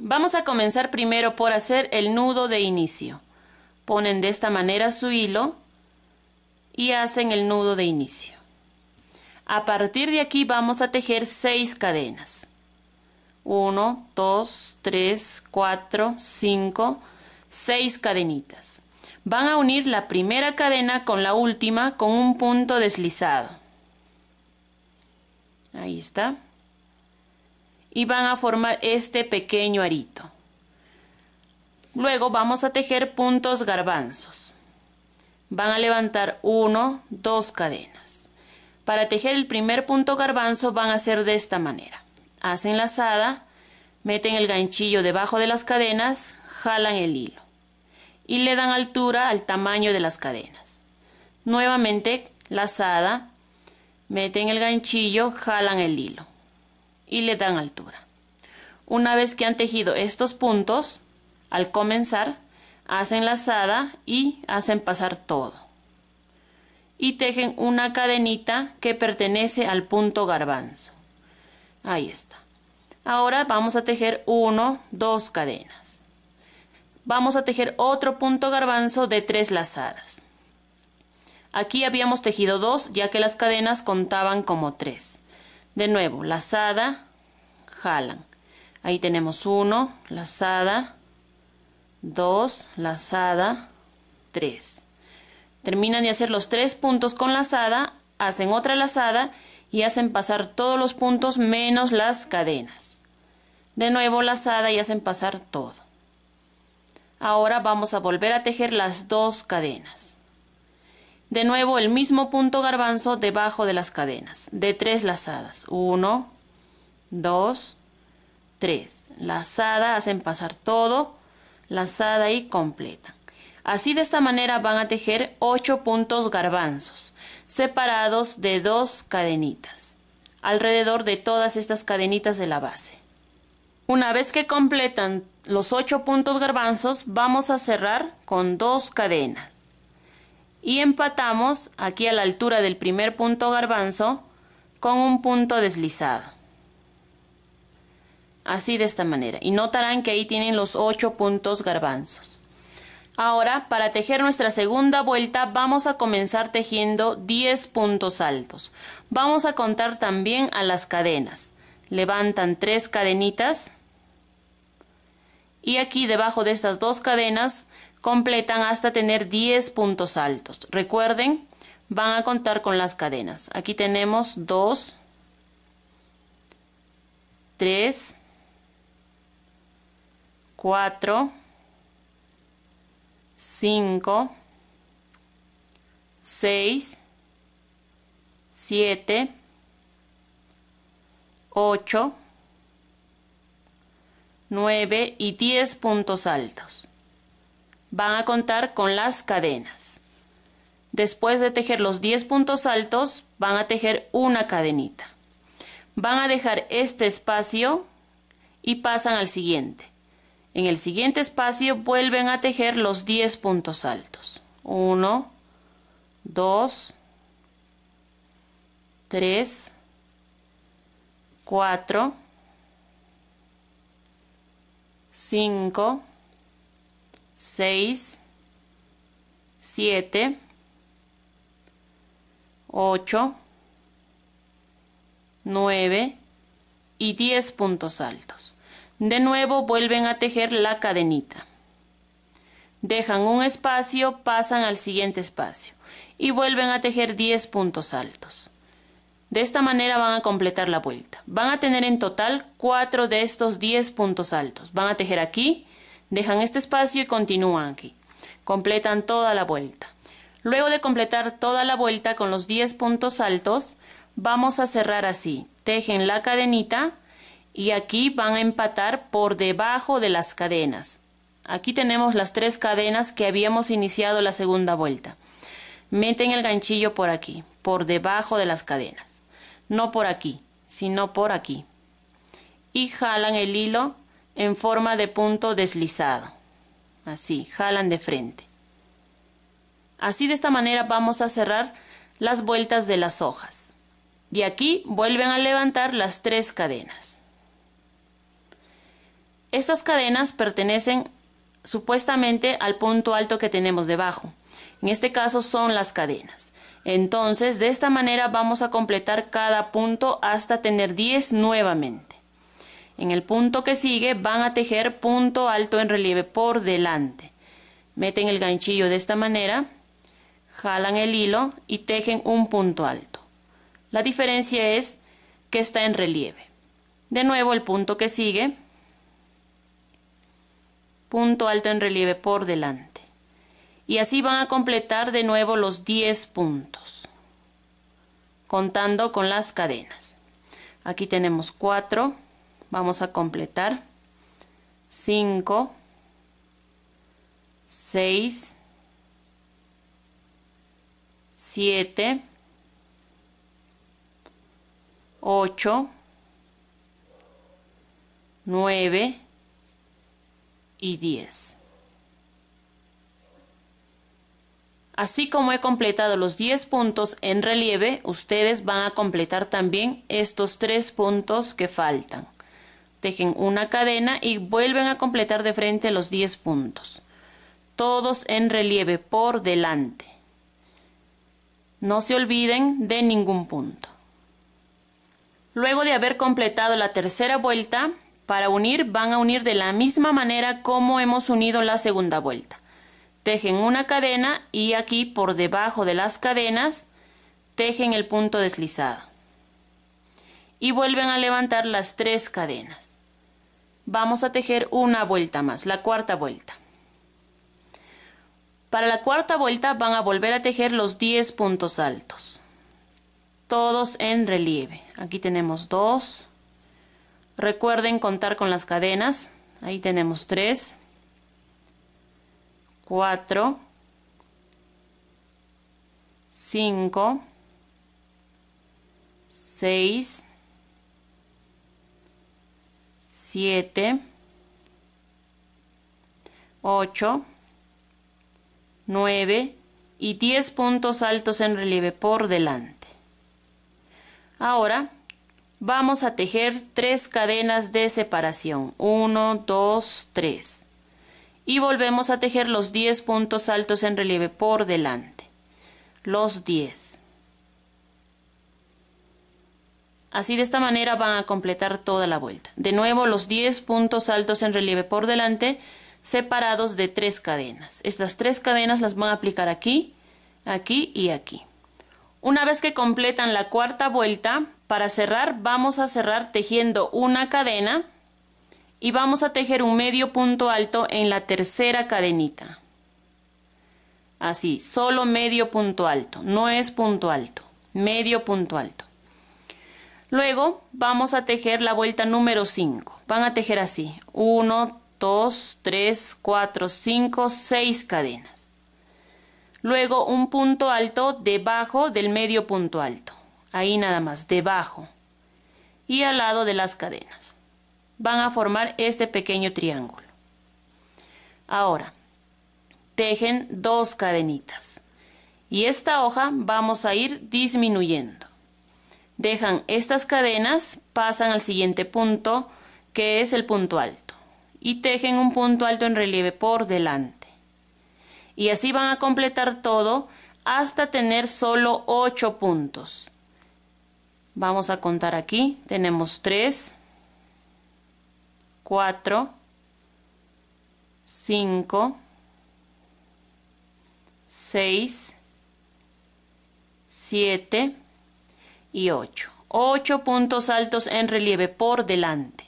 Vamos a comenzar primero por hacer el nudo de inicio. Ponen de esta manera su hilo y hacen el nudo de inicio. A partir de aquí vamos a tejer 6 cadenas. 1, 2, 3, 4, 5, 6 cadenitas. Van a unir la primera cadena con la última con un punto deslizado. Ahí está y van a formar este pequeño arito. Luego vamos a tejer puntos garbanzos. Van a levantar 1, 2 cadenas. Para tejer el primer punto garbanzo van a hacer de esta manera. Hacen lazada, meten el ganchillo debajo de las cadenas, jalan el hilo y le dan altura al tamaño de las cadenas. Nuevamente lazada, meten el ganchillo, jalan el hilo y le dan altura. Una vez que han tejido estos puntos, al comenzar, hacen lazada y hacen pasar todo. Y tejen una cadenita que pertenece al punto garbanzo. Ahí está. Ahora vamos a tejer uno, dos cadenas. Vamos a tejer otro punto garbanzo de tres lazadas. Aquí habíamos tejido dos ya que las cadenas contaban como tres de nuevo, lazada, jalan. Ahí tenemos 1, lazada, 2, lazada, 3. Terminan de hacer los tres puntos con lazada, hacen otra lazada y hacen pasar todos los puntos menos las cadenas. De nuevo lazada y hacen pasar todo. Ahora vamos a volver a tejer las dos cadenas. De nuevo el mismo punto garbanzo debajo de las cadenas, de tres lazadas. Uno, dos, tres. Lazada, hacen pasar todo, lazada y completan. Así de esta manera van a tejer ocho puntos garbanzos, separados de dos cadenitas, alrededor de todas estas cadenitas de la base. Una vez que completan los ocho puntos garbanzos, vamos a cerrar con dos cadenas y empatamos aquí a la altura del primer punto garbanzo con un punto deslizado. Así de esta manera. Y notarán que ahí tienen los ocho puntos garbanzos. Ahora, para tejer nuestra segunda vuelta, vamos a comenzar tejiendo 10 puntos altos. Vamos a contar también a las cadenas. Levantan tres cadenitas. Y aquí debajo de estas dos cadenas completan hasta tener 10 puntos altos. Recuerden, van a contar con las cadenas. Aquí tenemos 2, 3, 4, 5, 6, 7, 8, 9 y 10 puntos altos van a contar con las cadenas. Después de tejer los 10 puntos altos, van a tejer una cadenita. Van a dejar este espacio y pasan al siguiente. En el siguiente espacio vuelven a tejer los 10 puntos altos. 1, 2, 3, 4, 5, 6, 7, 8, 9 y 10 puntos altos. De nuevo vuelven a tejer la cadenita. Dejan un espacio, pasan al siguiente espacio y vuelven a tejer 10 puntos altos. De esta manera van a completar la vuelta. Van a tener en total 4 de estos 10 puntos altos. Van a tejer aquí, dejan este espacio y continúan aquí. Completan toda la vuelta. Luego de completar toda la vuelta con los 10 puntos altos, vamos a cerrar así. Tejen la cadenita y aquí van a empatar por debajo de las cadenas. Aquí tenemos las tres cadenas que habíamos iniciado la segunda vuelta. Meten el ganchillo por aquí, por debajo de las cadenas. No por aquí, sino por aquí. Y jalan el hilo en forma de punto deslizado. Así, jalan de frente. Así de esta manera vamos a cerrar las vueltas de las hojas. De aquí vuelven a levantar las tres cadenas. Estas cadenas pertenecen supuestamente al punto alto que tenemos debajo. En este caso son las cadenas. Entonces, de esta manera vamos a completar cada punto hasta tener 10 nuevamente. En el punto que sigue van a tejer punto alto en relieve por delante. Meten el ganchillo de esta manera, jalan el hilo y tejen un punto alto. La diferencia es que está en relieve. De nuevo el punto que sigue, punto alto en relieve por delante. Y así van a completar de nuevo los 10 puntos, contando con las cadenas. Aquí tenemos 4, vamos a completar 5 6 7 8 9 y 10 Así como he completado los 10 puntos en relieve, ustedes van a completar también estos 3 puntos que faltan tejen una cadena y vuelven a completar de frente los 10 puntos, todos en relieve por delante. No se olviden de ningún punto. Luego de haber completado la tercera vuelta, para unir van a unir de la misma manera como hemos unido la segunda vuelta. Tejen una cadena y aquí por debajo de las cadenas tejen el punto deslizado. Y vuelven a levantar las tres cadenas vamos a tejer una vuelta más, la cuarta vuelta. Para la cuarta vuelta van a volver a tejer los 10 puntos altos, todos en relieve. Aquí tenemos dos. Recuerden contar con las cadenas. Ahí tenemos 3, 4, 5, 6, 7, 8, 9 y 10 puntos altos en relieve por delante. Ahora vamos a tejer tres cadenas de separación. 1, 2, 3. Y volvemos a tejer los 10 puntos altos en relieve por delante. Los 10. Así de esta manera van a completar toda la vuelta. De nuevo los 10 puntos altos en relieve por delante separados de tres cadenas. Estas tres cadenas las van a aplicar aquí, aquí y aquí. Una vez que completan la cuarta vuelta, para cerrar vamos a cerrar tejiendo una cadena y vamos a tejer un medio punto alto en la tercera cadenita. Así, solo medio punto alto, no es punto alto, medio punto alto. Luego vamos a tejer la vuelta número 5. Van a tejer así. 1, 2, 3, 4, 5, 6 cadenas. Luego un punto alto debajo del medio punto alto. Ahí nada más, debajo. Y al lado de las cadenas. Van a formar este pequeño triángulo. Ahora, tejen dos cadenitas. Y esta hoja vamos a ir disminuyendo dejan estas cadenas, pasan al siguiente punto, que es el punto alto, y tejen un punto alto en relieve por delante. Y así van a completar todo hasta tener solo 8 puntos. Vamos a contar aquí, tenemos 3, 4, 5, 6, 7, y 8. Ocho puntos altos en relieve por delante.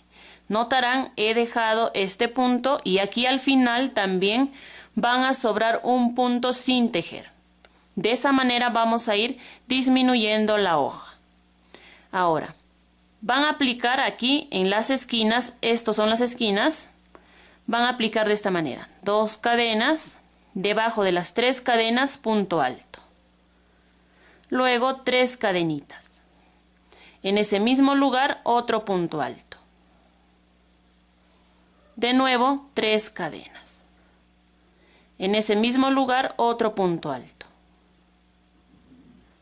Notarán, he dejado este punto y aquí al final también van a sobrar un punto sin tejer. De esa manera vamos a ir disminuyendo la hoja. Ahora, van a aplicar aquí en las esquinas, estos son las esquinas, van a aplicar de esta manera. Dos cadenas, debajo de las tres cadenas, punto alto. Luego tres cadenitas. En ese mismo lugar otro punto alto. De nuevo, tres cadenas. En ese mismo lugar otro punto alto.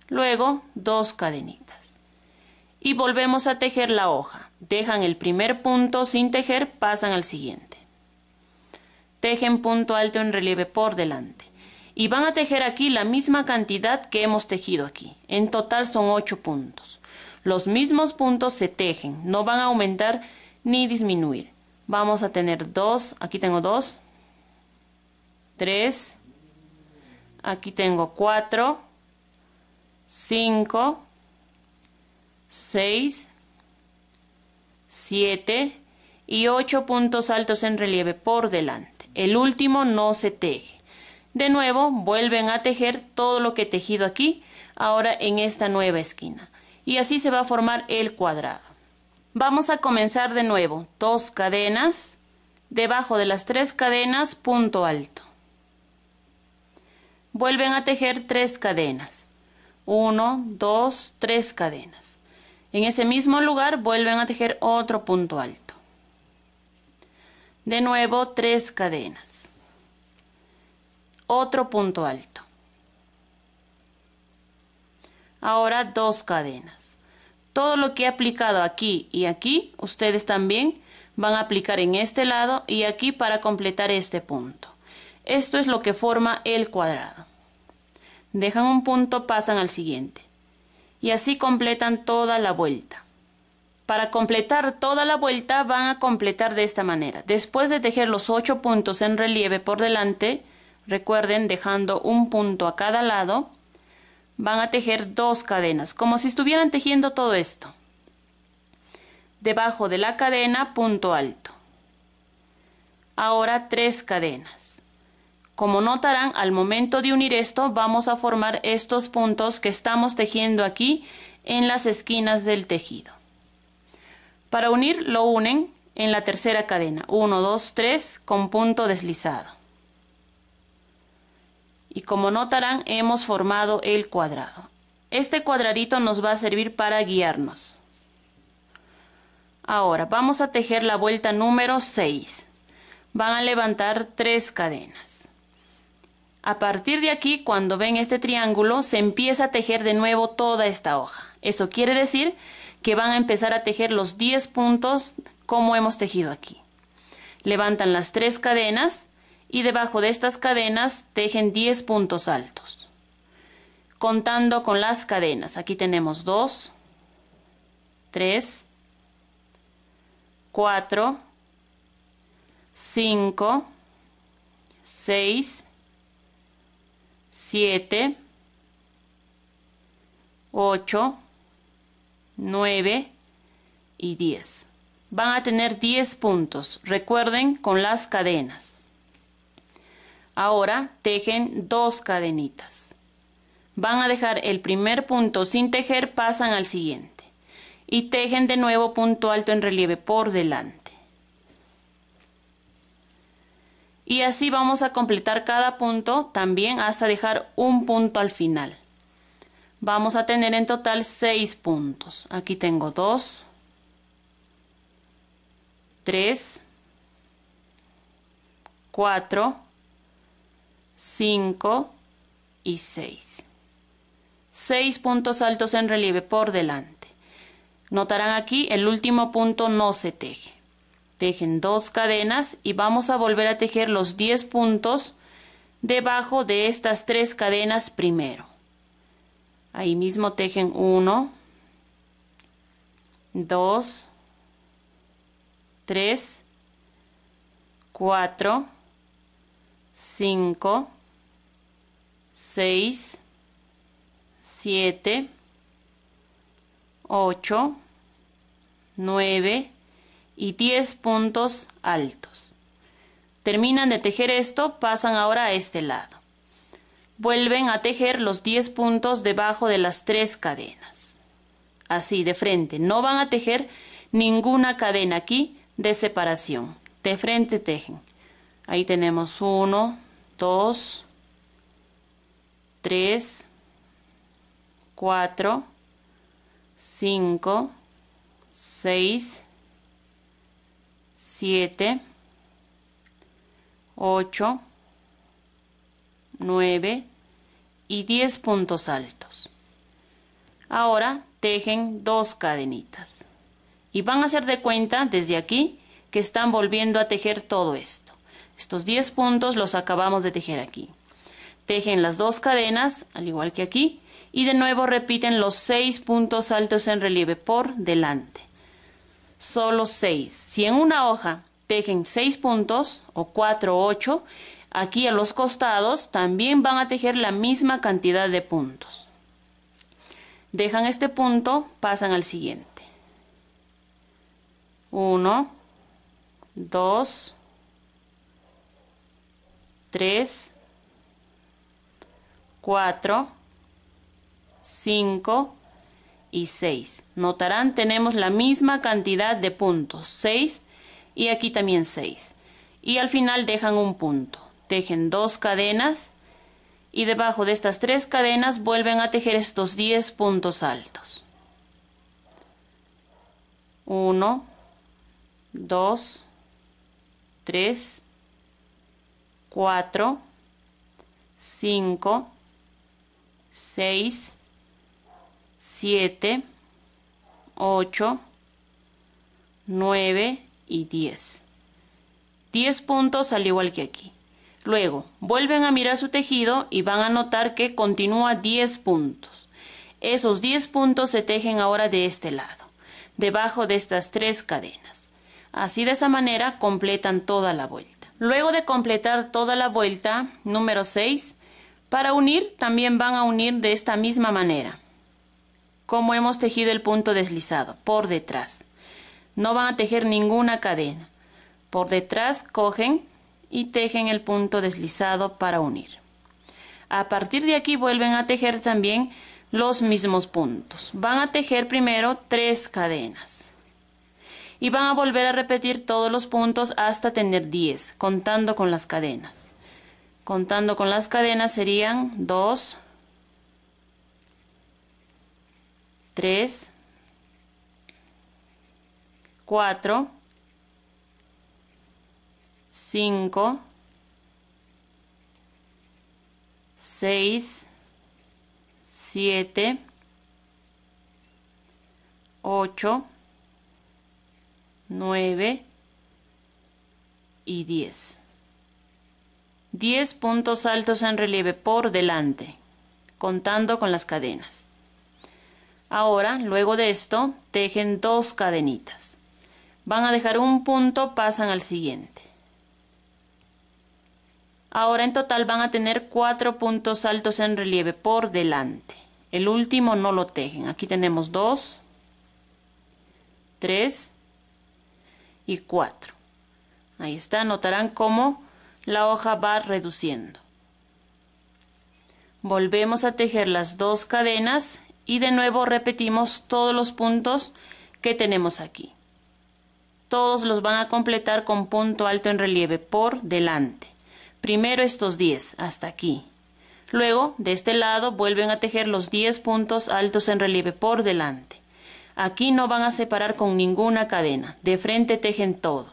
Luego, dos cadenitas. Y volvemos a tejer la hoja. Dejan el primer punto sin tejer, pasan al siguiente. Tejen punto alto en relieve por delante. Y van a tejer aquí la misma cantidad que hemos tejido aquí. En total son ocho puntos. Los mismos puntos se tejen, no van a aumentar ni disminuir. Vamos a tener dos, aquí tengo dos, tres, aquí tengo cuatro, cinco, seis, siete y ocho puntos altos en relieve por delante. El último no se teje. De nuevo, vuelven a tejer todo lo que he tejido aquí, ahora en esta nueva esquina y así se va a formar el cuadrado. Vamos a comenzar de nuevo, dos cadenas, debajo de las tres cadenas, punto alto. Vuelven a tejer tres cadenas, uno, dos, tres cadenas. En ese mismo lugar vuelven a tejer otro punto alto. De nuevo, tres cadenas. Otro punto alto ahora dos cadenas. Todo lo que he aplicado aquí y aquí, ustedes también van a aplicar en este lado y aquí para completar este punto. Esto es lo que forma el cuadrado. Dejan un punto, pasan al siguiente. Y así completan toda la vuelta. Para completar toda la vuelta van a completar de esta manera. Después de tejer los ocho puntos en relieve por delante, recuerden dejando un punto a cada lado, van a tejer dos cadenas, como si estuvieran tejiendo todo esto. Debajo de la cadena, punto alto. Ahora tres cadenas. Como notarán, al momento de unir esto, vamos a formar estos puntos que estamos tejiendo aquí en las esquinas del tejido. Para unir, lo unen en la tercera cadena, 1, 2, 3, con punto deslizado y como notarán hemos formado el cuadrado. Este cuadradito nos va a servir para guiarnos. Ahora vamos a tejer la vuelta número 6. Van a levantar tres cadenas. A partir de aquí, cuando ven este triángulo, se empieza a tejer de nuevo toda esta hoja. Eso quiere decir que van a empezar a tejer los 10 puntos como hemos tejido aquí. Levantan las tres cadenas y debajo de estas cadenas tejen 10 puntos altos. Contando con las cadenas, aquí tenemos 2, 3, 4, 5, 6, 7, 8, 9 y 10. Van a tener 10 puntos, recuerden, con las cadenas. Ahora tejen dos cadenitas. Van a dejar el primer punto sin tejer, pasan al siguiente. Y tejen de nuevo punto alto en relieve por delante. Y así vamos a completar cada punto también hasta dejar un punto al final. Vamos a tener en total 6 puntos. Aquí tengo 2, 3, 4, 5 y 6. 6 puntos altos en relieve por delante. Notarán aquí el último punto no se teje. Tejen dos cadenas y vamos a volver a tejer los 10 puntos debajo de estas tres cadenas primero. Ahí mismo tejen 1, 2, 3, 4, 5, 6, 7, 8, 9 y 10 puntos altos. Terminan de tejer esto, pasan ahora a este lado. Vuelven a tejer los 10 puntos debajo de las tres cadenas. Así, de frente. No van a tejer ninguna cadena aquí de separación. De frente tejen. Ahí tenemos 1, 2, 3, 4, 5, 6, 7, 8, 9 y 10 puntos altos. Ahora tejen dos cadenitas y van a hacer de cuenta desde aquí que están volviendo a tejer todo esto. Estos 10 puntos los acabamos de tejer aquí. Tejen las dos cadenas, al igual que aquí, y de nuevo repiten los 6 puntos altos en relieve por delante. Solo 6. Si en una hoja tejen 6 puntos, o 4 o 8, aquí a los costados también van a tejer la misma cantidad de puntos. Dejan este punto, pasan al siguiente. 1, 2, 3, 4, 5 y 6. Notarán, tenemos la misma cantidad de puntos, 6 y aquí también 6. Y al final dejan un punto. Tejen dos cadenas y debajo de estas tres cadenas vuelven a tejer estos 10 puntos altos. 1, 2, 3 4, 5, 6, 7, 8, 9 y 10. 10 puntos al igual que aquí. Luego, vuelven a mirar su tejido y van a notar que continúa 10 puntos. Esos 10 puntos se tejen ahora de este lado, debajo de estas tres cadenas. Así de esa manera completan toda la vuelta. Luego de completar toda la vuelta, número 6, para unir también van a unir de esta misma manera, como hemos tejido el punto deslizado, por detrás. No van a tejer ninguna cadena. Por detrás cogen y tejen el punto deslizado para unir. A partir de aquí vuelven a tejer también los mismos puntos. Van a tejer primero tres cadenas y van a volver a repetir todos los puntos hasta tener 10, contando con las cadenas. Contando con las cadenas serían 2, 3, 4, 5, 6, 7, 8, 9 y 10. 10 puntos altos en relieve por delante, contando con las cadenas. Ahora, luego de esto, tejen dos cadenitas. Van a dejar un punto, pasan al siguiente. Ahora en total van a tener cuatro puntos altos en relieve por delante. El último no lo tejen. Aquí tenemos dos, tres, y 4. Ahí está, notarán cómo la hoja va reduciendo. Volvemos a tejer las dos cadenas y de nuevo repetimos todos los puntos que tenemos aquí. Todos los van a completar con punto alto en relieve por delante. Primero estos 10 hasta aquí. Luego, de este lado, vuelven a tejer los 10 puntos altos en relieve por delante. Aquí no van a separar con ninguna cadena, de frente tejen todo.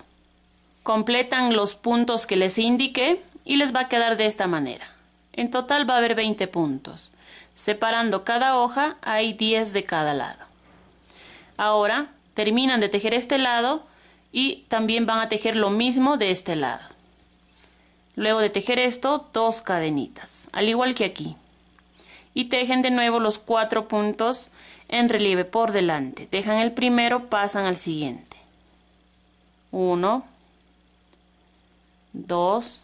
Completan los puntos que les indique y les va a quedar de esta manera. En total va a haber 20 puntos. Separando cada hoja hay 10 de cada lado. Ahora terminan de tejer este lado y también van a tejer lo mismo de este lado. Luego de tejer esto, dos cadenitas, al igual que aquí. Y tejen de nuevo los cuatro puntos en relieve por delante. Dejan el primero, pasan al siguiente. 1, 2,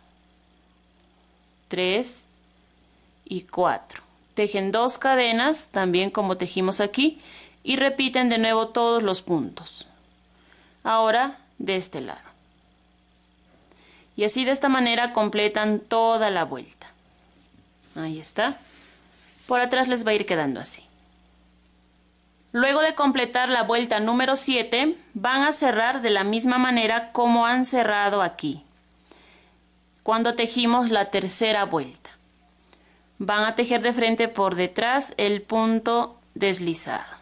3 y 4. Tejen dos cadenas, también como tejimos aquí, y repiten de nuevo todos los puntos. Ahora de este lado. Y así de esta manera completan toda la vuelta. Ahí está. Por atrás les va a ir quedando así. Luego de completar la vuelta número 7, van a cerrar de la misma manera como han cerrado aquí, cuando tejimos la tercera vuelta. Van a tejer de frente por detrás el punto deslizado.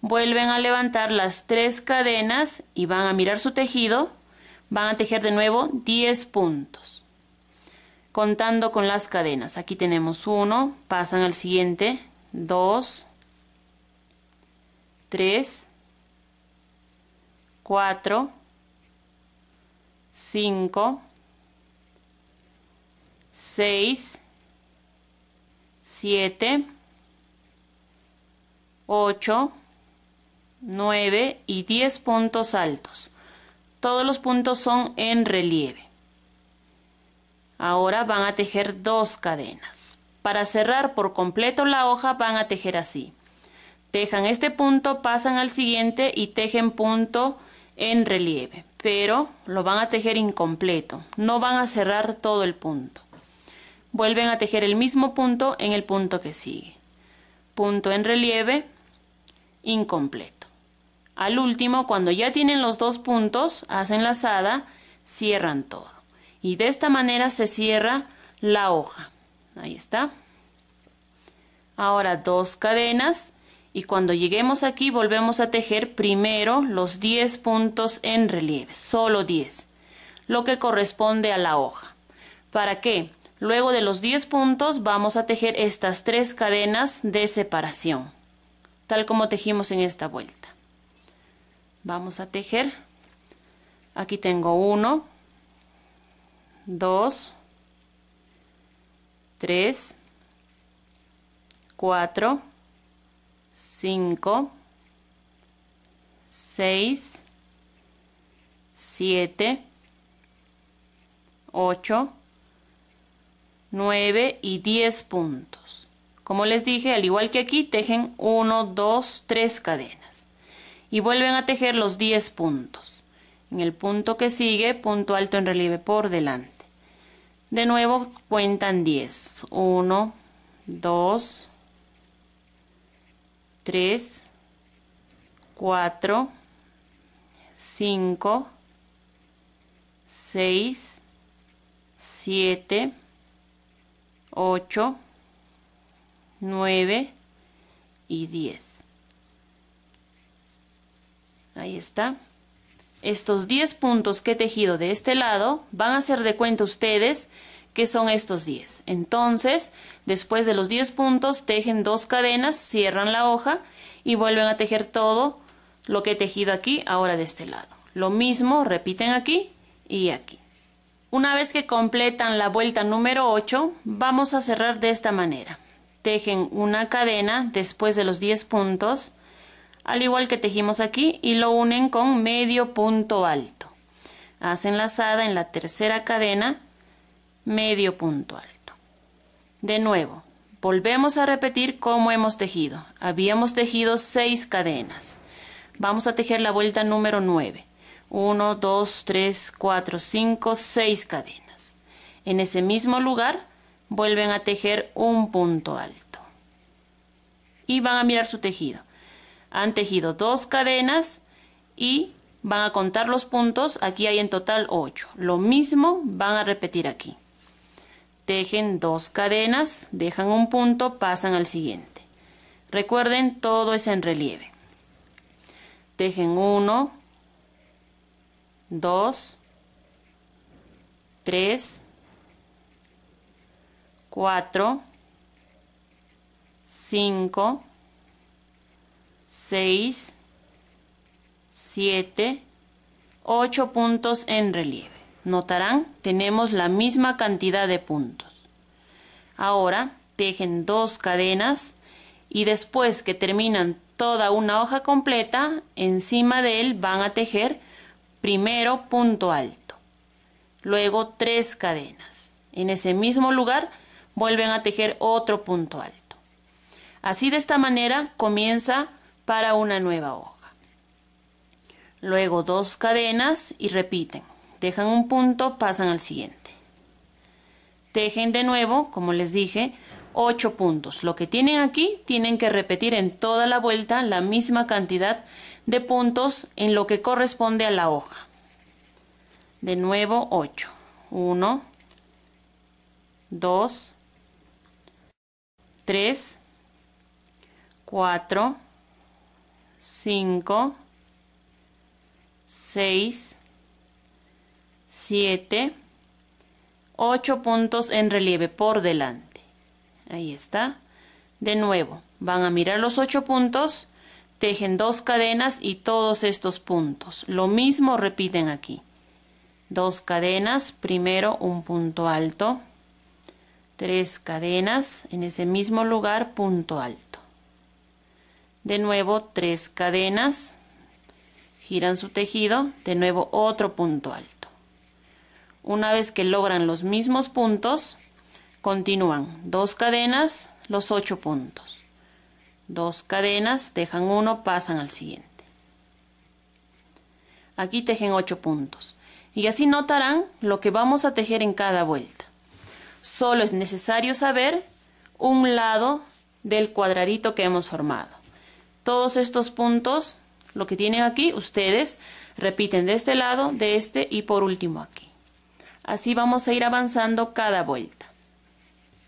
Vuelven a levantar las tres cadenas y van a mirar su tejido. Van a tejer de nuevo 10 puntos. Contando con las cadenas. Aquí tenemos 1, pasan al siguiente, 2, 3, 4, 5, 6, 7, 8, 9 y 10 puntos altos. Todos los puntos son en relieve. Ahora van a tejer dos cadenas. Para cerrar por completo la hoja van a tejer así. Dejan este punto, pasan al siguiente y tejen punto en relieve, pero lo van a tejer incompleto, no van a cerrar todo el punto. Vuelven a tejer el mismo punto en el punto que sigue. Punto en relieve, incompleto. Al último, cuando ya tienen los dos puntos, hacen lazada, cierran todo. Y de esta manera se cierra la hoja. Ahí está. Ahora dos cadenas y cuando lleguemos aquí volvemos a tejer primero los 10 puntos en relieve, solo 10, lo que corresponde a la hoja. ¿Para qué? Luego de los 10 puntos vamos a tejer estas tres cadenas de separación, tal como tejimos en esta vuelta. Vamos a tejer, aquí tengo 1, 2, 3, 4, 5, 6, 7, 8, 9 y 10 puntos. Como les dije, al igual que aquí, tejen 1, 2, 3 cadenas. Y vuelven a tejer los 10 puntos. En el punto que sigue, punto alto en relieve por delante. De nuevo cuentan 10. 1, 2, 3. 3, 4, 5, 6, 7, 8, 9 y 10. Ahí está. Estos 10 puntos que he tejido de este lado van a ser de cuenta ustedes que son estos 10. Entonces, después de los 10 puntos, tejen dos cadenas, cierran la hoja y vuelven a tejer todo lo que he tejido aquí, ahora de este lado. Lo mismo, repiten aquí y aquí. Una vez que completan la vuelta número 8, vamos a cerrar de esta manera. Tejen una cadena después de los 10 puntos, al igual que tejimos aquí, y lo unen con medio punto alto. Hacen lazada en la tercera cadena medio punto alto. De nuevo, volvemos a repetir cómo hemos tejido. Habíamos tejido seis cadenas. Vamos a tejer la vuelta número 9. 1, 2, 3, 4, 5, 6 cadenas. En ese mismo lugar vuelven a tejer un punto alto. Y van a mirar su tejido. Han tejido dos cadenas y van a contar los puntos. Aquí hay en total 8. Lo mismo van a repetir aquí tejen dos cadenas, dejan un punto, pasan al siguiente. Recuerden, todo es en relieve. Tejen 1, 2, 3, 4, 5, 6, 7, 8 puntos en relieve. Notarán, tenemos la misma cantidad de puntos. Ahora, tejen dos cadenas y después que terminan toda una hoja completa, encima de él van a tejer primero punto alto, luego tres cadenas. En ese mismo lugar vuelven a tejer otro punto alto. Así de esta manera comienza para una nueva hoja. Luego dos cadenas y repiten. Dejan un punto, pasan al siguiente. Tejen de nuevo, como les dije, 8 puntos. Lo que tienen aquí, tienen que repetir en toda la vuelta la misma cantidad de puntos en lo que corresponde a la hoja. De nuevo 8. 1, 2, 3, 4, 5, 6, 7, 8 puntos en relieve por delante. Ahí está. De nuevo, van a mirar los 8 puntos, tejen dos cadenas y todos estos puntos. Lo mismo repiten aquí. Dos cadenas, primero un punto alto, tres cadenas, en ese mismo lugar punto alto. De nuevo tres cadenas, giran su tejido, de nuevo otro punto alto. Una vez que logran los mismos puntos, continúan dos cadenas, los ocho puntos. Dos cadenas, dejan uno, pasan al siguiente. Aquí tejen ocho puntos. Y así notarán lo que vamos a tejer en cada vuelta. Solo es necesario saber un lado del cuadradito que hemos formado. Todos estos puntos, lo que tienen aquí, ustedes repiten de este lado, de este y por último aquí. Así vamos a ir avanzando cada vuelta.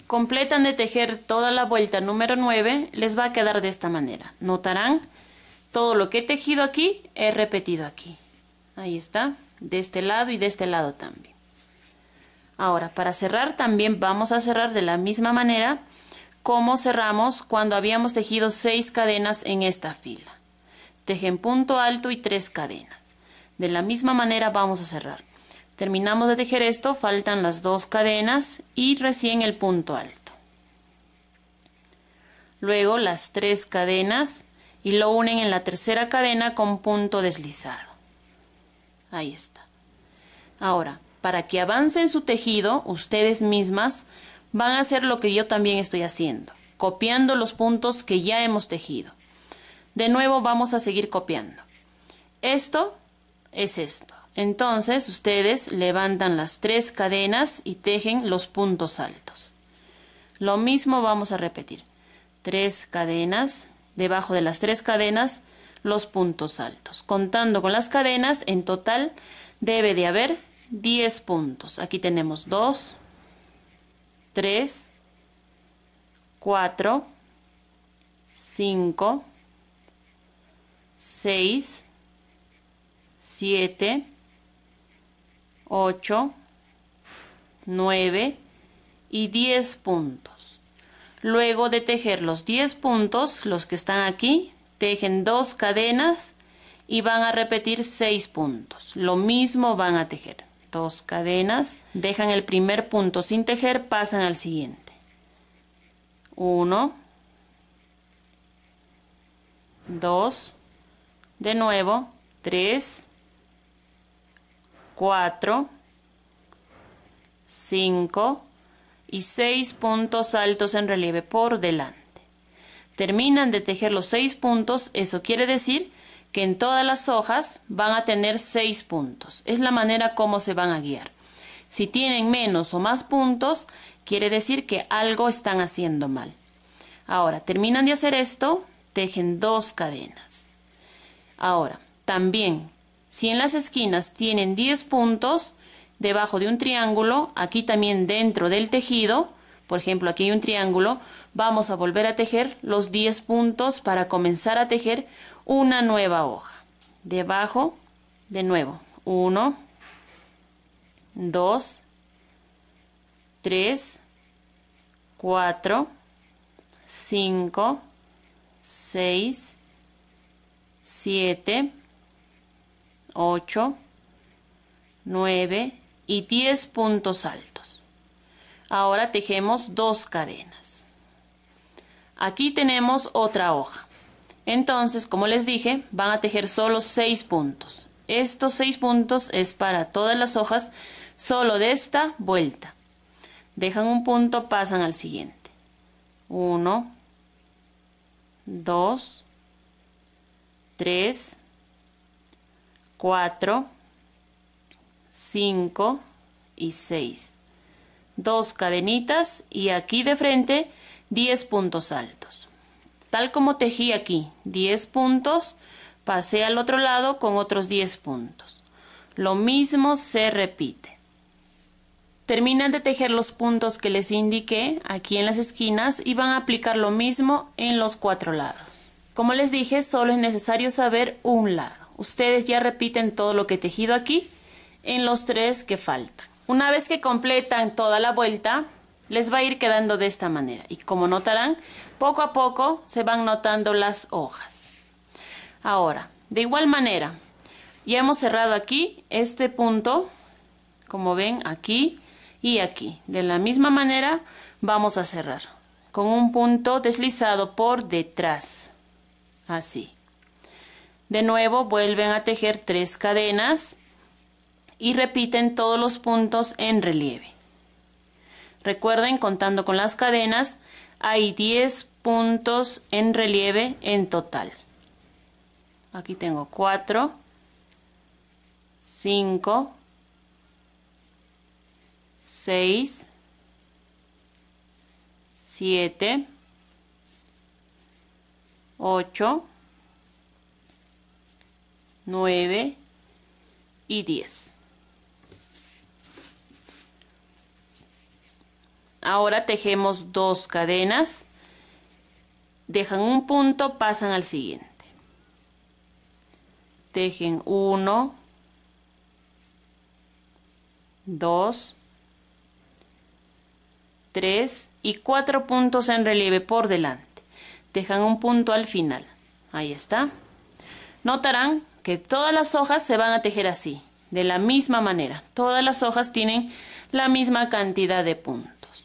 Completan de tejer toda la vuelta número 9, les va a quedar de esta manera. Notarán todo lo que he tejido aquí, he repetido aquí. Ahí está, de este lado y de este lado también. Ahora, para cerrar también vamos a cerrar de la misma manera como cerramos cuando habíamos tejido seis cadenas en esta fila. Tejen punto alto y tres cadenas. De la misma manera vamos a cerrar. Terminamos de tejer esto, faltan las dos cadenas y recién el punto alto. Luego las tres cadenas y lo unen en la tercera cadena con punto deslizado. Ahí está. Ahora, para que avancen su tejido, ustedes mismas van a hacer lo que yo también estoy haciendo, copiando los puntos que ya hemos tejido. De nuevo vamos a seguir copiando. Esto es esto. Entonces ustedes levantan las tres cadenas y tejen los puntos altos. Lo mismo vamos a repetir. Tres cadenas, debajo de las tres cadenas, los puntos altos. Contando con las cadenas, en total debe de haber 10 puntos. Aquí tenemos 2, 3, 4, 5, 6, 7, 8, 9 y 10 puntos. Luego de tejer los 10 puntos, los que están aquí, tejen dos cadenas y van a repetir 6 puntos. Lo mismo van a tejer. Dos cadenas, dejan el primer punto sin tejer, pasan al siguiente. 1, 2, de nuevo, 3, 4, 5 y 6 puntos altos en relieve por delante. Terminan de tejer los 6 puntos, eso quiere decir que en todas las hojas van a tener 6 puntos. Es la manera como se van a guiar. Si tienen menos o más puntos, quiere decir que algo están haciendo mal. Ahora, terminan de hacer esto, tejen dos cadenas. Ahora, también si en las esquinas tienen 10 puntos, debajo de un triángulo, aquí también dentro del tejido, por ejemplo aquí hay un triángulo, vamos a volver a tejer los 10 puntos para comenzar a tejer una nueva hoja. Debajo, de nuevo, 1, 2, 3, 4, 5, 6, 7, 8, 9 y 10 puntos altos. Ahora tejemos dos cadenas. Aquí tenemos otra hoja. Entonces, como les dije, van a tejer solo 6 puntos. Estos 6 puntos es para todas las hojas, solo de esta vuelta. Dejan un punto, pasan al siguiente. 1, 2, 3, 4, 5 y 6. Dos cadenitas y aquí de frente 10 puntos altos. Tal como tejí aquí, 10 puntos, pasé al otro lado con otros 10 puntos. Lo mismo se repite. Terminan de tejer los puntos que les indiqué aquí en las esquinas y van a aplicar lo mismo en los cuatro lados. Como les dije, solo es necesario saber un lado. Ustedes ya repiten todo lo que he tejido aquí en los tres que faltan. Una vez que completan toda la vuelta, les va a ir quedando de esta manera. Y como notarán, poco a poco se van notando las hojas. Ahora, de igual manera, ya hemos cerrado aquí este punto, como ven, aquí y aquí. De la misma manera, vamos a cerrar con un punto deslizado por detrás, así. De nuevo vuelven a tejer tres cadenas y repiten todos los puntos en relieve. Recuerden, contando con las cadenas, hay 10 puntos en relieve en total. Aquí tengo 4, 5, 6, 7, 8, 9 y 10. Ahora tejemos dos cadenas, dejan un punto, pasan al siguiente. Tejen 1, 2, 3 y 4 puntos en relieve por delante. Dejan un punto al final. Ahí está. Notarán que todas las hojas se van a tejer así, de la misma manera. Todas las hojas tienen la misma cantidad de puntos.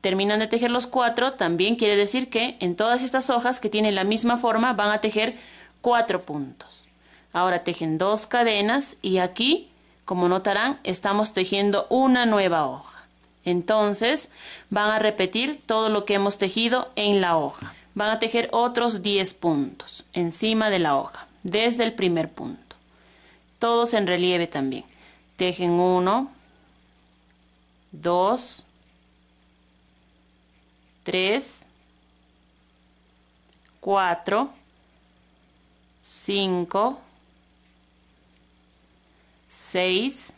Terminan de tejer los cuatro, también quiere decir que en todas estas hojas que tienen la misma forma van a tejer cuatro puntos. Ahora tejen dos cadenas y aquí, como notarán, estamos tejiendo una nueva hoja. Entonces van a repetir todo lo que hemos tejido en la hoja. Van a tejer otros 10 puntos encima de la hoja desde el primer punto. Todos en relieve también. Tejen 1, 2, 3, 4, 5, 6,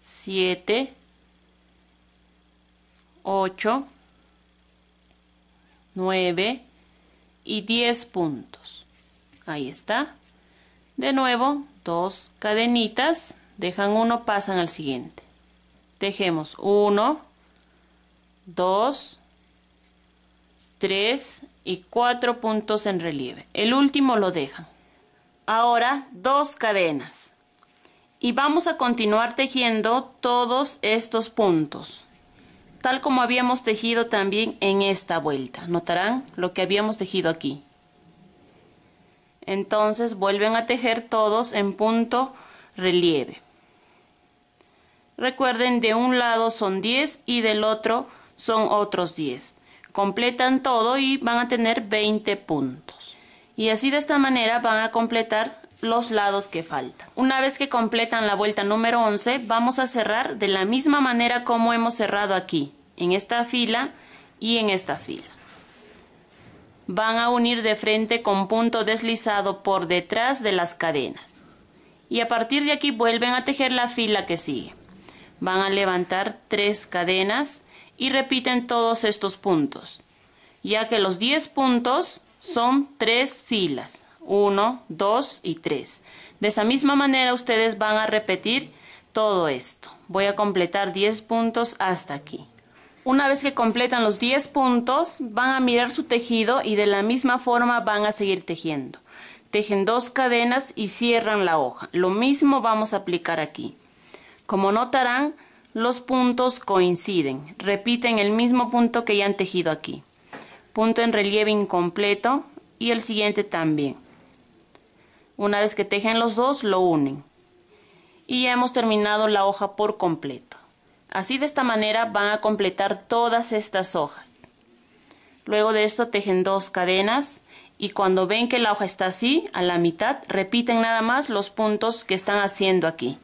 7, 8, 9 y 10 puntos. Ahí está. De nuevo, dos cadenitas, dejan uno, pasan al siguiente. Tejemos 1, 2, 3 y 4 puntos en relieve. El último lo dejan. Ahora dos cadenas. Y vamos a continuar tejiendo todos estos puntos. Tal como habíamos tejido también en esta vuelta. Notarán lo que habíamos tejido aquí. Entonces vuelven a tejer todos en punto relieve. Recuerden, de un lado son 10 y del otro son otros 10. Completan todo y van a tener 20 puntos. Y así de esta manera van a completar los lados que faltan. Una vez que completan la vuelta número 11, vamos a cerrar de la misma manera como hemos cerrado aquí, en esta fila y en esta fila van a unir de frente con punto deslizado por detrás de las cadenas. Y a partir de aquí vuelven a tejer la fila que sigue. Van a levantar tres cadenas y repiten todos estos puntos, ya que los 10 puntos son tres filas, 1, 2 y 3. De esa misma manera ustedes van a repetir todo esto. Voy a completar 10 puntos hasta aquí. Una vez que completan los 10 puntos, van a mirar su tejido y de la misma forma van a seguir tejiendo. Tejen dos cadenas y cierran la hoja. Lo mismo vamos a aplicar aquí. Como notarán, los puntos coinciden. Repiten el mismo punto que ya han tejido aquí. Punto en relieve incompleto y el siguiente también. Una vez que tejen los dos, lo unen. Y ya hemos terminado la hoja por completo. Así de esta manera van a completar todas estas hojas. Luego de esto tejen dos cadenas y cuando ven que la hoja está así, a la mitad, repiten nada más los puntos que están haciendo aquí.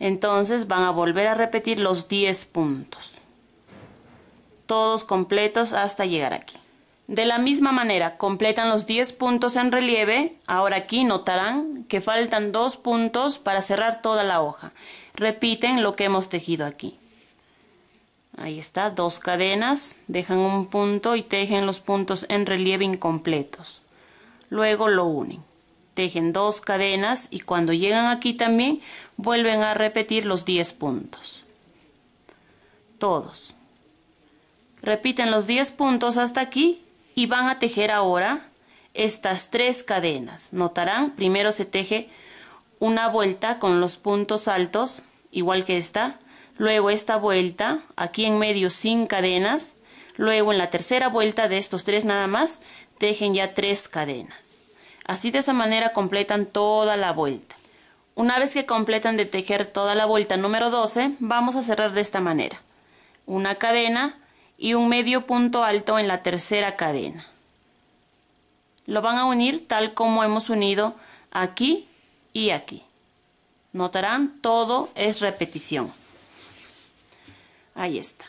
Entonces van a volver a repetir los 10 puntos. Todos completos hasta llegar aquí. De la misma manera, completan los 10 puntos en relieve. Ahora aquí notarán que faltan dos puntos para cerrar toda la hoja. Repiten lo que hemos tejido aquí. Ahí está, dos cadenas, dejan un punto y tejen los puntos en relieve incompletos. Luego lo unen. Tejen dos cadenas y cuando llegan aquí también vuelven a repetir los 10 puntos. Todos. Repiten los 10 puntos hasta aquí y van a tejer ahora estas tres cadenas. Notarán, primero se teje una vuelta con los puntos altos, igual que esta, luego esta vuelta, aquí en medio sin cadenas, luego en la tercera vuelta de estos tres nada más, tejen ya tres cadenas. Así de esa manera completan toda la vuelta. Una vez que completan de tejer toda la vuelta número 12, vamos a cerrar de esta manera. Una cadena y un medio punto alto en la tercera cadena. Lo van a unir tal como hemos unido aquí y aquí. Notarán, todo es repetición. Ahí está.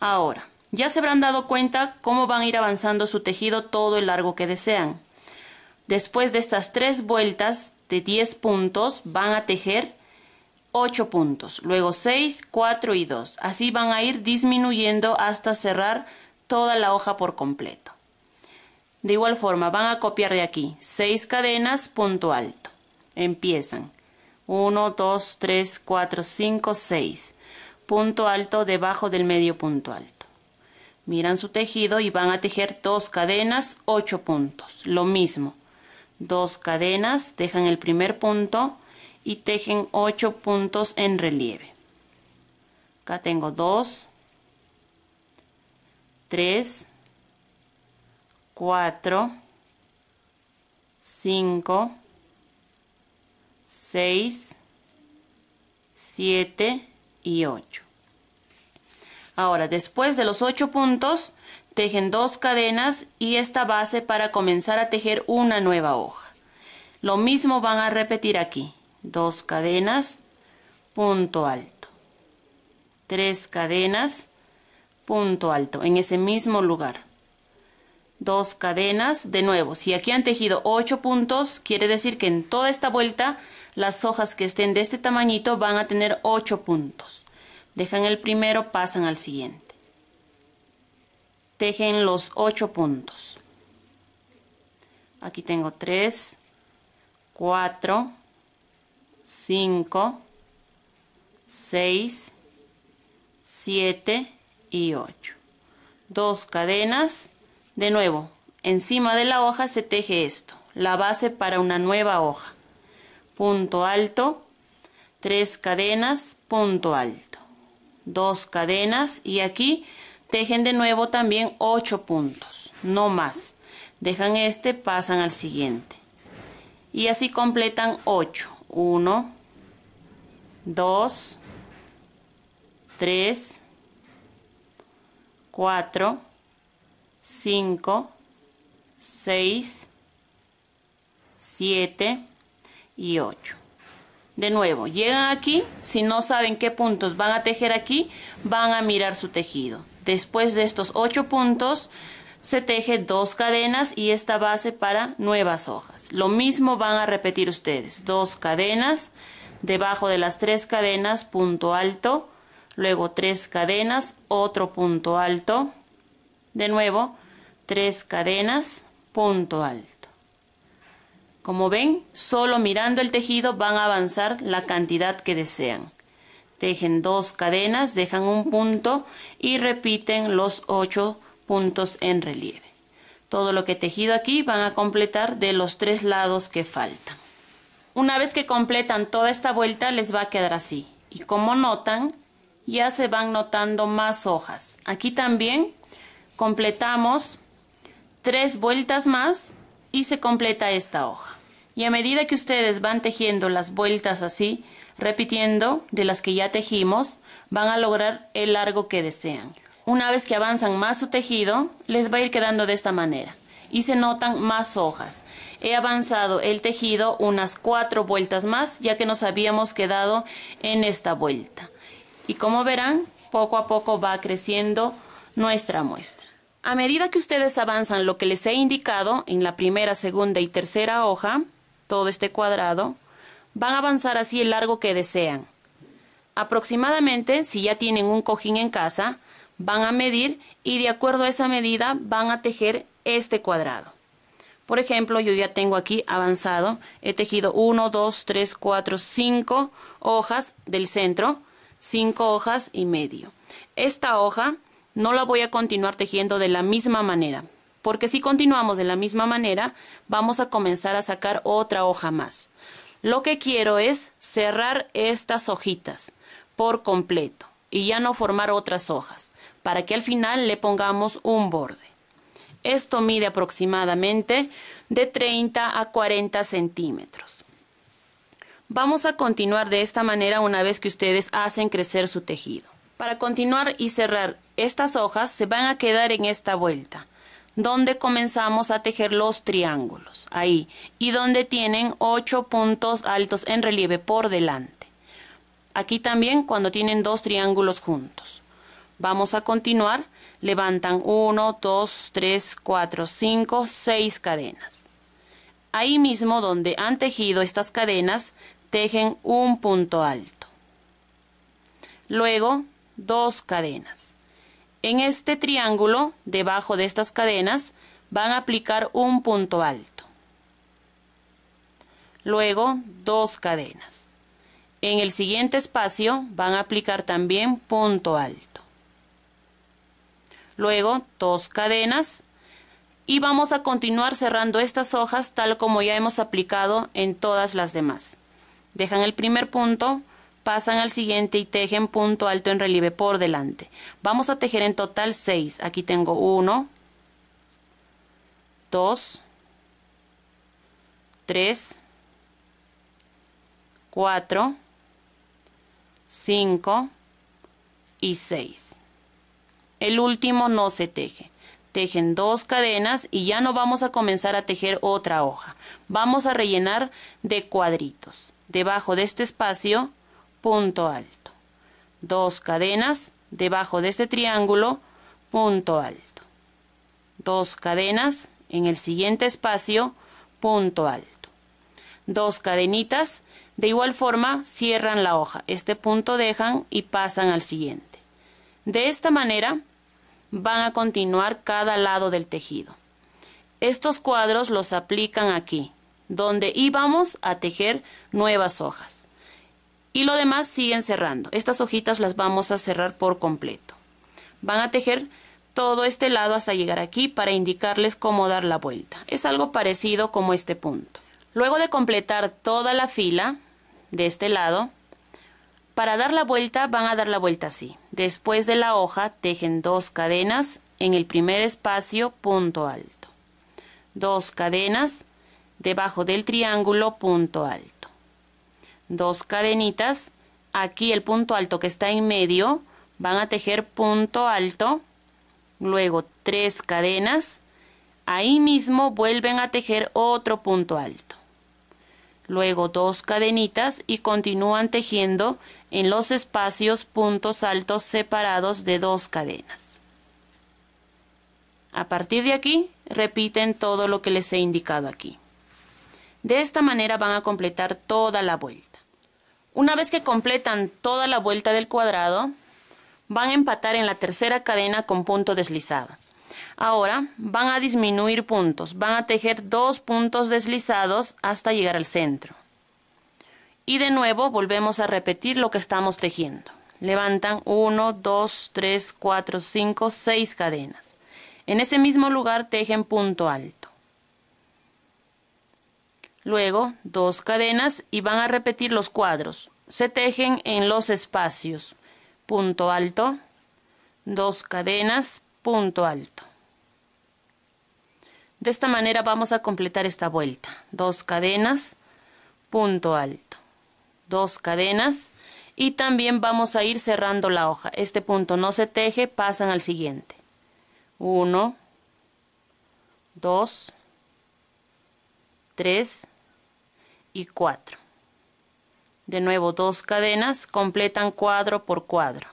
Ahora, ya se habrán dado cuenta cómo van a ir avanzando su tejido todo el largo que desean. Después de estas tres vueltas de 10 puntos van a tejer 8 puntos, luego 6, 4 y 2. Así van a ir disminuyendo hasta cerrar toda la hoja por completo. De igual forma van a copiar de aquí 6 cadenas, punto alto. Empiezan 1, 2, 3, 4, 5, 6 punto alto debajo del medio punto alto. Miran su tejido y van a tejer dos cadenas, ocho puntos. Lo mismo, dos cadenas, dejan el primer punto y tejen ocho puntos en relieve. Acá tengo dos, tres, cuatro, cinco, seis, siete y ocho. Ahora, después de los 8 puntos, tejen dos cadenas y esta base para comenzar a tejer una nueva hoja. Lo mismo van a repetir aquí. Dos cadenas, punto alto. Tres cadenas, punto alto, en ese mismo lugar. Dos cadenas, de nuevo, si aquí han tejido 8 puntos, quiere decir que en toda esta vuelta, las hojas que estén de este tamañito van a tener 8 puntos. Dejan el primero, pasan al siguiente. Tejen los ocho puntos. Aquí tengo 3, 4, 5, 6, 7 y 8. Dos cadenas. De nuevo, encima de la hoja se teje esto, la base para una nueva hoja. Punto alto, tres cadenas, punto alto dos cadenas y aquí tejen de nuevo también 8 puntos, no más. Dejan este, pasan al siguiente. Y así completan 8. 1, 2, 3, 4, 5, 6, 7 y 8. De nuevo, llegan aquí, si no saben qué puntos van a tejer aquí, van a mirar su tejido. Después de estos ocho puntos, se teje dos cadenas y esta base para nuevas hojas. Lo mismo van a repetir ustedes, dos cadenas, debajo de las tres cadenas, punto alto, luego tres cadenas, otro punto alto, de nuevo, tres cadenas, punto alto. Como ven, solo mirando el tejido van a avanzar la cantidad que desean. Tejen dos cadenas, dejan un punto y repiten los ocho puntos en relieve. Todo lo que he tejido aquí van a completar de los tres lados que faltan. Una vez que completan toda esta vuelta les va a quedar así. Y como notan, ya se van notando más hojas. Aquí también completamos tres vueltas más y se completa esta hoja. Y a medida que ustedes van tejiendo las vueltas así, repitiendo de las que ya tejimos, van a lograr el largo que desean. Una vez que avanzan más su tejido, les va a ir quedando de esta manera y se notan más hojas. He avanzado el tejido unas cuatro vueltas más ya que nos habíamos quedado en esta vuelta. Y como verán, poco a poco va creciendo nuestra muestra. A medida que ustedes avanzan lo que les he indicado en la primera, segunda y tercera hoja, todo este cuadrado, van a avanzar así el largo que desean. Aproximadamente, si ya tienen un cojín en casa, van a medir y de acuerdo a esa medida van a tejer este cuadrado. Por ejemplo, yo ya tengo aquí avanzado, he tejido 1, 2, 3, 4, 5 hojas del centro, 5 hojas y medio. Esta hoja no la voy a continuar tejiendo de la misma manera, porque si continuamos de la misma manera, vamos a comenzar a sacar otra hoja más. Lo que quiero es cerrar estas hojitas por completo y ya no formar otras hojas, para que al final le pongamos un borde. Esto mide aproximadamente de 30 a 40 centímetros. Vamos a continuar de esta manera una vez que ustedes hacen crecer su tejido. Para continuar y cerrar estas hojas se van a quedar en esta vuelta donde comenzamos a tejer los triángulos, ahí, y donde tienen 8 puntos altos en relieve por delante. Aquí también cuando tienen dos triángulos juntos. Vamos a continuar, levantan 1, 2, 3, 4, 5, 6 cadenas. Ahí mismo donde han tejido estas cadenas, tejen un punto alto. Luego dos cadenas. En este triángulo, debajo de estas cadenas, van a aplicar un punto alto. Luego, dos cadenas. En el siguiente espacio van a aplicar también punto alto. Luego, dos cadenas. Y vamos a continuar cerrando estas hojas tal como ya hemos aplicado en todas las demás. Dejan el primer punto, pasan al siguiente y tejen punto alto en relieve por delante. Vamos a tejer en total 6. Aquí tengo 1, 2, 3, 4, 5 y 6. El último no se teje. Tejen dos cadenas y ya no vamos a comenzar a tejer otra hoja. Vamos a rellenar de cuadritos. Debajo de este espacio punto alto. Dos cadenas debajo de ese triángulo, punto alto. Dos cadenas en el siguiente espacio, punto alto. Dos cadenitas de igual forma cierran la hoja. Este punto dejan y pasan al siguiente. De esta manera van a continuar cada lado del tejido. Estos cuadros los aplican aquí, donde íbamos a tejer nuevas hojas y lo demás siguen cerrando. Estas hojitas las vamos a cerrar por completo. Van a tejer todo este lado hasta llegar aquí para indicarles cómo dar la vuelta. Es algo parecido como este punto. Luego de completar toda la fila de este lado, para dar la vuelta van a dar la vuelta así. Después de la hoja tejen dos cadenas en el primer espacio punto alto. Dos cadenas debajo del triángulo punto alto dos cadenitas, aquí el punto alto que está en medio, van a tejer punto alto, luego tres cadenas, ahí mismo vuelven a tejer otro punto alto. Luego dos cadenitas y continúan tejiendo en los espacios puntos altos separados de dos cadenas. A partir de aquí, repiten todo lo que les he indicado aquí. De esta manera van a completar toda la vuelta. Una vez que completan toda la vuelta del cuadrado, van a empatar en la tercera cadena con punto deslizado. Ahora van a disminuir puntos, van a tejer dos puntos deslizados hasta llegar al centro. Y de nuevo volvemos a repetir lo que estamos tejiendo. Levantan 1, 2, 3, 4, 5, 6 cadenas. En ese mismo lugar tejen punto alto luego dos cadenas y van a repetir los cuadros. Se tejen en los espacios. Punto alto, dos cadenas, punto alto. De esta manera vamos a completar esta vuelta. Dos cadenas, punto alto. Dos cadenas y también vamos a ir cerrando la hoja. Este punto no se teje, pasan al siguiente. Uno, dos, tres, y 4. De nuevo, dos cadenas completan cuadro por cuadro.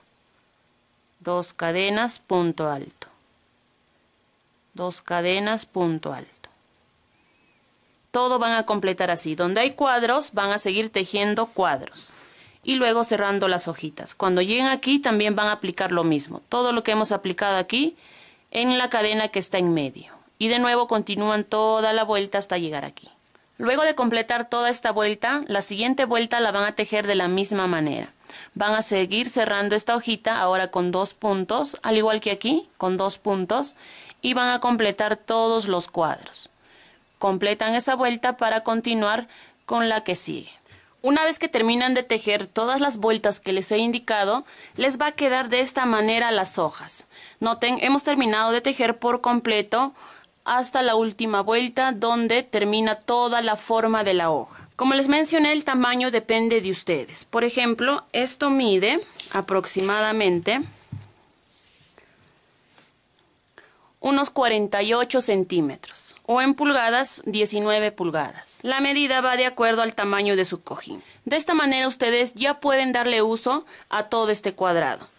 Dos cadenas, punto alto. Dos cadenas, punto alto. Todo van a completar así. Donde hay cuadros, van a seguir tejiendo cuadros. Y luego cerrando las hojitas. Cuando lleguen aquí, también van a aplicar lo mismo. Todo lo que hemos aplicado aquí en la cadena que está en medio. Y de nuevo continúan toda la vuelta hasta llegar aquí. Luego de completar toda esta vuelta, la siguiente vuelta la van a tejer de la misma manera. Van a seguir cerrando esta hojita ahora con dos puntos, al igual que aquí, con dos puntos, y van a completar todos los cuadros. Completan esa vuelta para continuar con la que sigue. Una vez que terminan de tejer todas las vueltas que les he indicado, les va a quedar de esta manera las hojas. Noten, hemos terminado de tejer por completo hasta la última vuelta donde termina toda la forma de la hoja. Como les mencioné, el tamaño depende de ustedes. Por ejemplo, esto mide aproximadamente unos 48 centímetros o en pulgadas 19 pulgadas. La medida va de acuerdo al tamaño de su cojín. De esta manera ustedes ya pueden darle uso a todo este cuadrado.